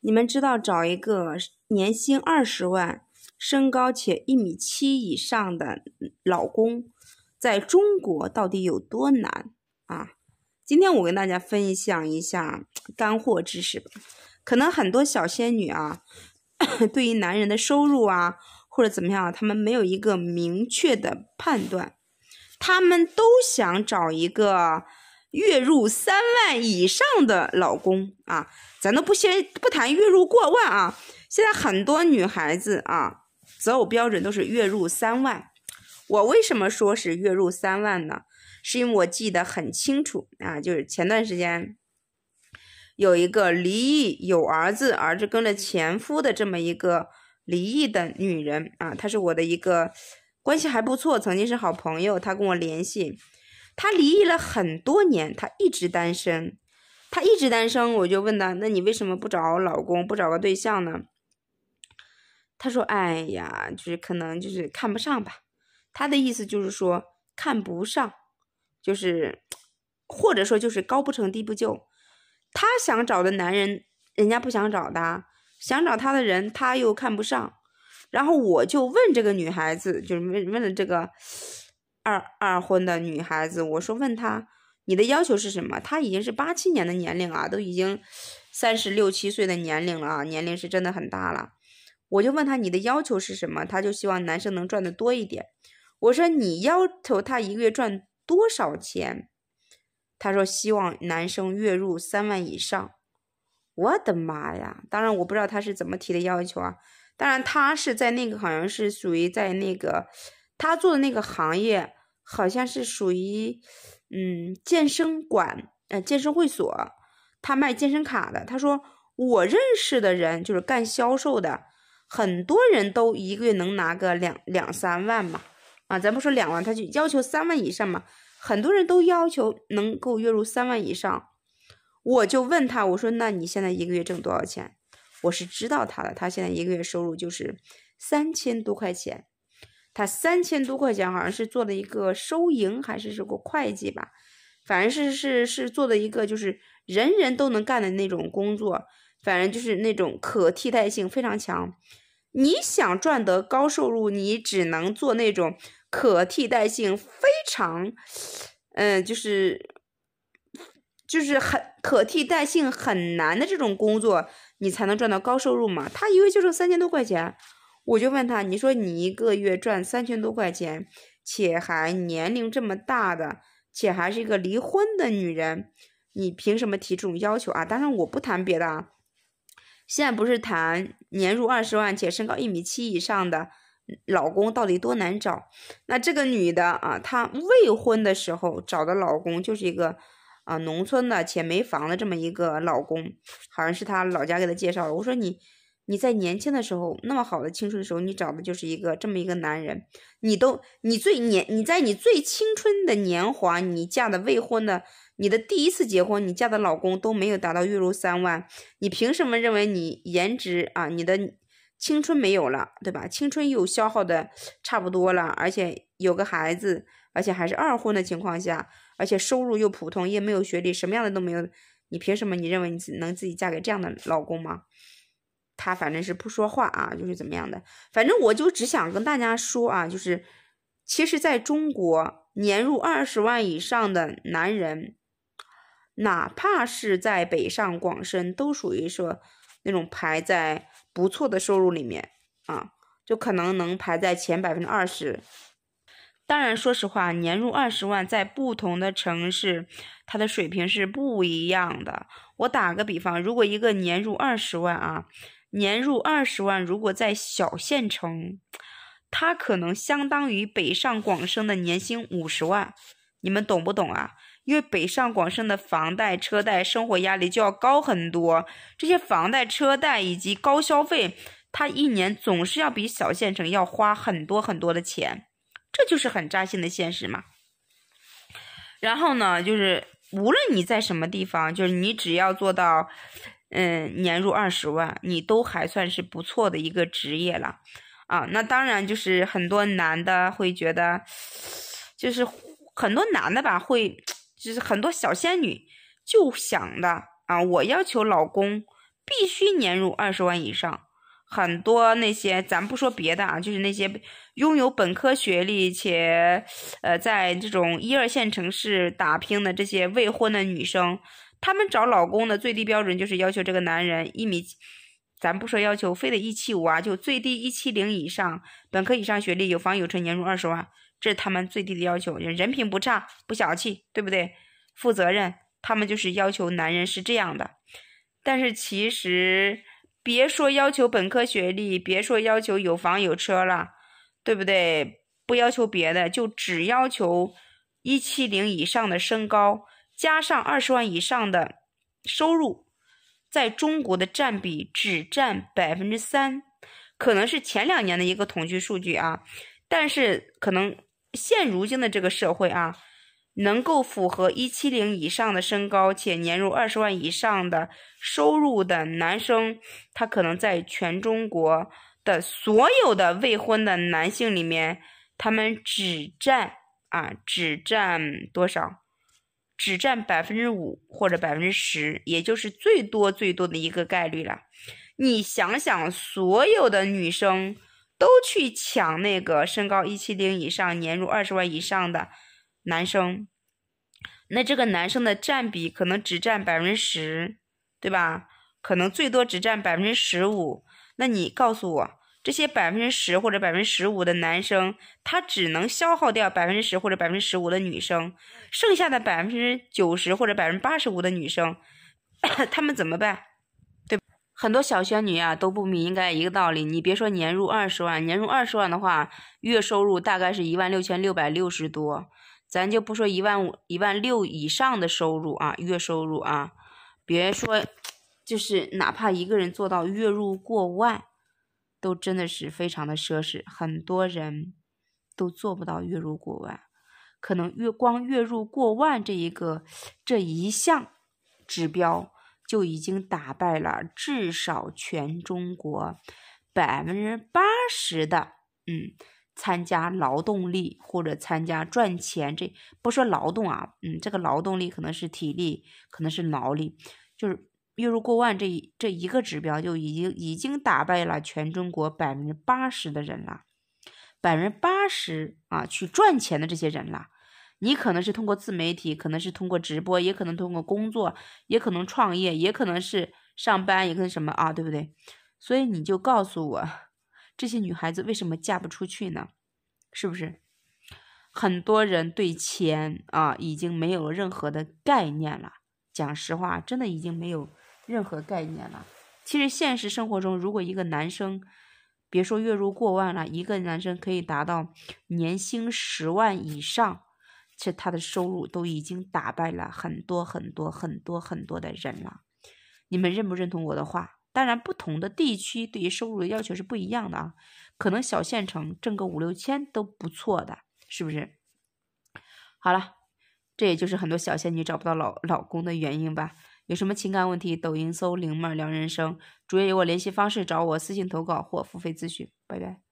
你们知道找一个年薪二十万、身高且一米七以上的老公，在中国到底有多难啊？今天我跟大家分享一下干货知识吧。可能很多小仙女啊，对于男人的收入啊或者怎么样他们没有一个明确的判断，他们都想找一个月入三万以上的老公啊。咱都不先不谈月入过万啊，现在很多女孩子啊择偶标准都是月入三万。我为什么说是月入三万呢？是因为我记得很清楚啊，就是前段时间有一个离异有儿子，儿子跟着前夫的这么一个离异的女人啊，她是我的一个关系还不错，曾经是好朋友，她跟我联系，她离异了很多年，她一直单身。她一直单身，我就问她：“那你为什么不找老公，不找个对象呢？”她说：“哎呀，就是可能就是看不上吧。”她的意思就是说看不上，就是或者说就是高不成低不就。她想找的男人，人家不想找她；想找她的人，她又看不上。然后我就问这个女孩子，就是问问了这个二二婚的女孩子，我说：“问她。”你的要求是什么？他已经是八七年的年龄啊，都已经三十六七岁的年龄了啊，年龄是真的很大了。我就问他你的要求是什么，他就希望男生能赚的多一点。我说你要求他一个月赚多少钱？他说希望男生月入三万以上。我的妈呀！当然我不知道他是怎么提的要求啊。当然他是在那个好像是属于在那个他做的那个行业好像是属于。嗯，健身馆，呃，健身会所，他卖健身卡的。他说，我认识的人就是干销售的，很多人都一个月能拿个两两三万嘛。啊，咱不说两万，他就要求三万以上嘛。很多人都要求能够月入三万以上。我就问他，我说，那你现在一个月挣多少钱？我是知道他的，他现在一个月收入就是三千多块钱。他三千多块钱，好像是做的一个收银还是是个会计吧，反正是是是做的一个就是人人都能干的那种工作，反正就是那种可替代性非常强。你想赚得高收入，你只能做那种可替代性非常，嗯，就是就是很可替代性很难的这种工作，你才能赚到高收入嘛。他一个月就挣三千多块钱。我就问他，你说你一个月赚三千多块钱，且还年龄这么大的，且还是一个离婚的女人，你凭什么提这种要求啊？当然我不谈别的啊，现在不是谈年入二十万且身高一米七以上的老公到底多难找？那这个女的啊，她未婚的时候找的老公就是一个啊农村的且没房的这么一个老公，好像是她老家给她介绍的。我说你。你在年轻的时候，那么好的青春的时候，你找的就是一个这么一个男人，你都你最年你在你最青春的年华，你嫁的未婚的，你的第一次结婚，你嫁的老公都没有达到月入三万，你凭什么认为你颜值啊，你的青春没有了，对吧？青春又消耗的差不多了，而且有个孩子，而且还是二婚的情况下，而且收入又普通，也没有学历，什么样的都没有，你凭什么你认为你能自己嫁给这样的老公吗？他反正是不说话啊，就是怎么样的。反正我就只想跟大家说啊，就是其实在中国，年入二十万以上的男人，哪怕是在北上广深，都属于说那种排在不错的收入里面啊，就可能能排在前百分之二十。当然，说实话，年入二十万在不同的城市，它的水平是不一样的。我打个比方，如果一个年入二十万啊。年入二十万，如果在小县城，他可能相当于北上广深的年薪五十万。你们懂不懂啊？因为北上广深的房贷、车贷、生活压力就要高很多。这些房贷、车贷以及高消费，他一年总是要比小县城要花很多很多的钱。这就是很扎心的现实嘛。然后呢，就是无论你在什么地方，就是你只要做到。嗯，年入二十万，你都还算是不错的一个职业了，啊，那当然就是很多男的会觉得，就是很多男的吧，会就是很多小仙女就想的啊，我要求老公必须年入二十万以上。很多那些咱不说别的啊，就是那些拥有本科学历且呃在这种一二线城市打拼的这些未婚的女生。他们找老公的最低标准就是要求这个男人一米，咱不说要求非得一七五啊，就最低一七零以上，本科以上学历，有房有车，年入二十万，这是他们最低的要求。人品不差，不小气，对不对？负责任，他们就是要求男人是这样的。但是其实别说要求本科学历，别说要求有房有车了，对不对？不要求别的，就只要求一七零以上的身高。加上二十万以上的收入，在中国的占比只占百分之三，可能是前两年的一个统计数据啊。但是可能现如今的这个社会啊，能够符合一七零以上的身高且年入二十万以上的收入的男生，他可能在全中国的所有的未婚的男性里面，他们只占啊，只占多少？只占百分之五或者百分之十，也就是最多最多的一个概率了。你想想，所有的女生都去抢那个身高一七零以上、年入二十万以上的男生，那这个男生的占比可能只占百分之十，对吧？可能最多只占百分之十五。那你告诉我？这些百分之十或者百分之十五的男生，他只能消耗掉百分之十或者百分之十五的女生，剩下的百分之九十或者百分之八十五的女生，他们怎么办？对，很多小仙女啊都不明白一个道理。你别说年入二十万，年入二十万的话，月收入大概是一万六千六百六十多。咱就不说一万五、一万六以上的收入啊，月收入啊，别说，就是哪怕一个人做到月入过万。都真的是非常的奢侈，很多人都做不到月入过万，可能月光月入过万这一个这一项指标就已经打败了至少全中国百分之八十的嗯参加劳动力或者参加赚钱这不说劳动啊，嗯这个劳动力可能是体力，可能是脑力，就是。月入过万，这一这一个指标就已经已经打败了全中国百分之八十的人了，百分之八十啊，去赚钱的这些人了。你可能是通过自媒体，可能是通过直播，也可能通过工作，也可能创业，也可能是上班，也可能什么啊，对不对？所以你就告诉我，这些女孩子为什么嫁不出去呢？是不是？很多人对钱啊已经没有任何的概念了。讲实话，真的已经没有。任何概念了。其实现实生活中，如果一个男生，别说月入过万了，一个男生可以达到年薪十万以上，其实他的收入都已经打败了很多很多很多很多的人了。你们认不认同我的话？当然，不同的地区对于收入的要求是不一样的啊。可能小县城挣个五六千都不错的，是不是？好了，这也就是很多小仙女找不到老老公的原因吧。有什么情感问题？抖音搜“灵妹聊人生”，主页有我联系方式，找我私信投稿或付费咨询。拜拜。